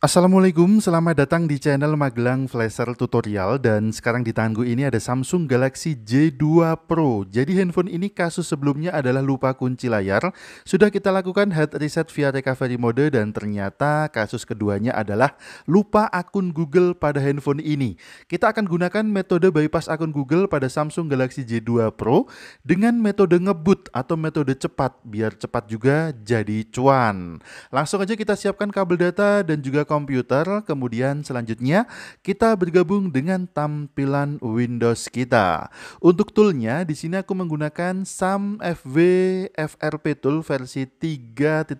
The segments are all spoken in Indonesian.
Assalamualaikum, selamat datang di channel Magelang Flasher Tutorial dan sekarang di tanganku ini ada Samsung Galaxy J2 Pro. Jadi handphone ini kasus sebelumnya adalah lupa kunci layar. Sudah kita lakukan head reset via recovery mode dan ternyata kasus keduanya adalah lupa akun Google pada handphone ini. Kita akan gunakan metode bypass akun Google pada Samsung Galaxy J2 Pro dengan metode ngebut atau metode cepat biar cepat juga jadi cuan. Langsung aja kita siapkan kabel data dan juga komputer, kemudian selanjutnya kita bergabung dengan tampilan Windows kita. Untuk toolnya, di sini aku menggunakan SAM FW FRP Tool versi 3.31.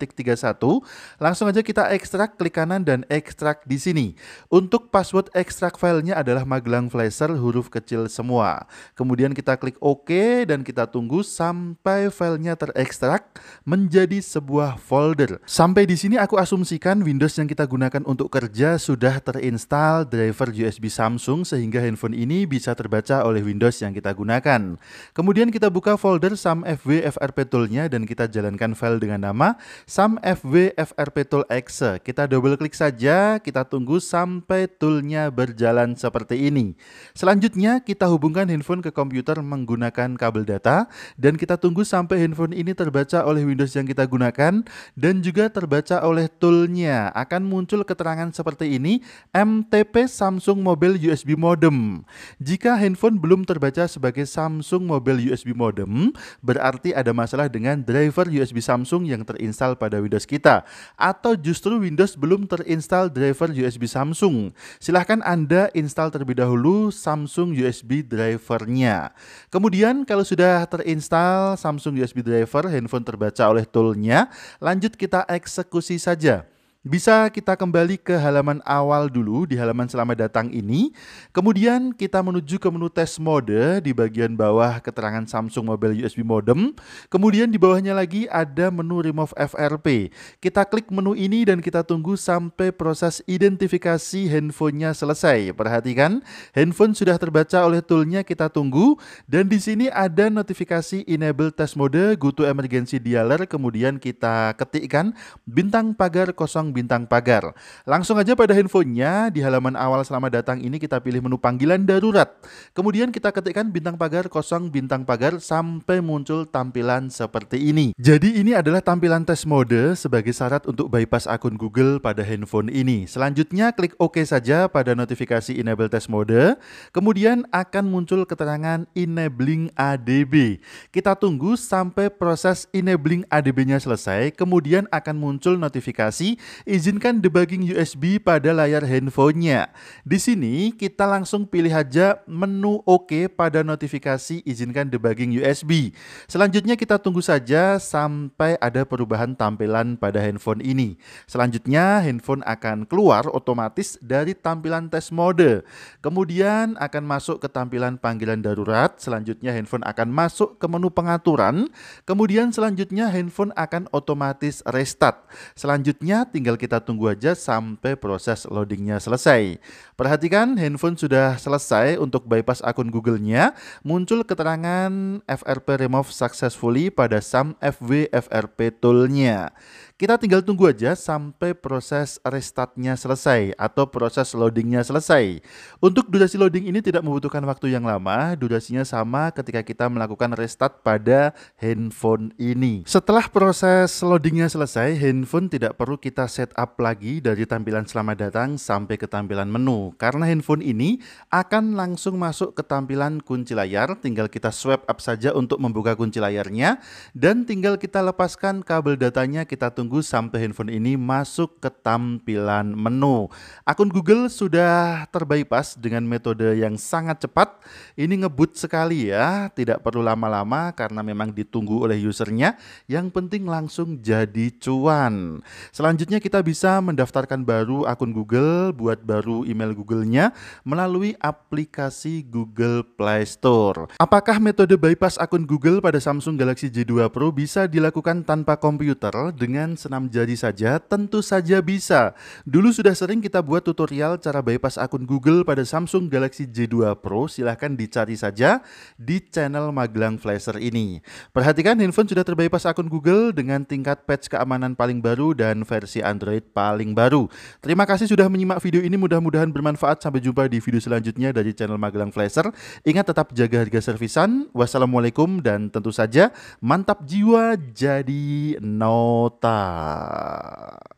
Langsung aja kita ekstrak, klik kanan dan ekstrak di sini. Untuk password ekstrak filenya adalah Magelang Flasher huruf kecil semua. Kemudian kita klik OK dan kita tunggu sampai filenya terekstrak menjadi sebuah folder. Sampai di sini aku asumsikan Windows yang kita gunakan untuk kerja sudah terinstall driver USB Samsung sehingga handphone ini bisa terbaca oleh Windows yang kita gunakan. Kemudian kita buka folder samfw frp toolnya dan kita jalankan file dengan nama samfw frp tool exe. Kita double klik saja, kita tunggu sampai toolnya berjalan seperti ini. Selanjutnya kita hubungkan handphone ke komputer menggunakan kabel data dan kita tunggu sampai handphone ini terbaca oleh Windows yang kita gunakan dan juga terbaca oleh toolnya akan muncul keterangan seperti ini, MTP Samsung Mobile USB Modem. Jika handphone belum terbaca sebagai Samsung Mobile USB Modem, berarti ada masalah dengan driver USB Samsung yang terinstal pada Windows kita. Atau justru Windows belum terinstal driver USB Samsung. Silahkan Anda install terlebih dahulu Samsung USB drivernya. Kemudian kalau sudah terinstall Samsung USB driver, handphone terbaca oleh toolnya, lanjut kita eksekusi saja. Bisa kita kembali ke halaman awal dulu di halaman selamat datang ini. Kemudian kita menuju ke menu test mode di bagian bawah keterangan Samsung Mobile USB Modem. Kemudian di bawahnya lagi ada menu remove FRP. Kita klik menu ini dan kita tunggu sampai proses identifikasi handphonenya selesai. Perhatikan, handphone sudah terbaca oleh toolnya kita tunggu dan di sini ada notifikasi enable test mode go to emergency dialer kemudian kita ketikkan bintang pagar kosong bintang pagar. Langsung aja pada handphonenya, di halaman awal selamat datang ini kita pilih menu panggilan darurat. Kemudian kita ketikkan bintang pagar kosong bintang pagar sampai muncul tampilan seperti ini. Jadi ini adalah tampilan tes mode sebagai syarat untuk bypass akun Google pada handphone ini. Selanjutnya klik OK saja pada notifikasi enable test mode. Kemudian akan muncul keterangan enabling ADB. Kita tunggu sampai proses enabling ADB-nya selesai, kemudian akan muncul notifikasi izinkan debugging USB pada layar handphonenya. Di sini kita langsung pilih aja menu OK pada notifikasi izinkan debugging USB. Selanjutnya kita tunggu saja sampai ada perubahan tampilan pada handphone ini. Selanjutnya handphone akan keluar otomatis dari tampilan test mode. Kemudian akan masuk ke tampilan panggilan darurat, selanjutnya handphone akan masuk ke menu pengaturan, kemudian selanjutnya handphone akan otomatis restart. Selanjutnya tinggal tinggal kita tunggu aja sampai proses loadingnya selesai. Perhatikan handphone sudah selesai untuk bypass akun Google-nya, muncul keterangan FRP remove successfully pada SAM FW FRP tool-nya. Kita tinggal tunggu aja sampai proses restartnya selesai atau proses loadingnya selesai. Untuk durasi loading ini tidak membutuhkan waktu yang lama, durasinya sama ketika kita melakukan restart pada handphone ini. Setelah proses loadingnya selesai, handphone tidak perlu kita setup lagi dari tampilan selamat datang sampai ke tampilan menu. Karena handphone ini akan langsung masuk ke tampilan kunci layar, tinggal kita swipe up saja untuk membuka kunci layarnya dan tinggal kita lepaskan kabel datanya kita tunggu menunggu sampai handphone ini masuk ke tampilan menu. Akun Google sudah terbypass dengan metode yang sangat cepat. Ini ngebut sekali ya, tidak perlu lama-lama karena memang ditunggu oleh usernya. Yang penting langsung jadi cuan. Selanjutnya kita bisa mendaftarkan baru akun Google, buat baru email Google-nya melalui aplikasi Google Play Store. Apakah metode bypass akun Google pada Samsung Galaxy J2 Pro bisa dilakukan tanpa komputer dengan senam jari saja tentu saja bisa. Dulu sudah sering kita buat tutorial cara bypass akun Google pada Samsung Galaxy J2 Pro, silahkan dicari saja di channel Magelang Flasher ini. Perhatikan handphone sudah terbypass akun Google dengan tingkat patch keamanan paling baru dan versi Android paling baru. Terima kasih sudah menyimak video ini, mudah-mudahan bermanfaat. Sampai jumpa di video selanjutnya dari channel Magelang Flasher. Ingat tetap jaga harga servisan. Wassalamualaikum dan tentu saja mantap jiwa jadi nota. あ。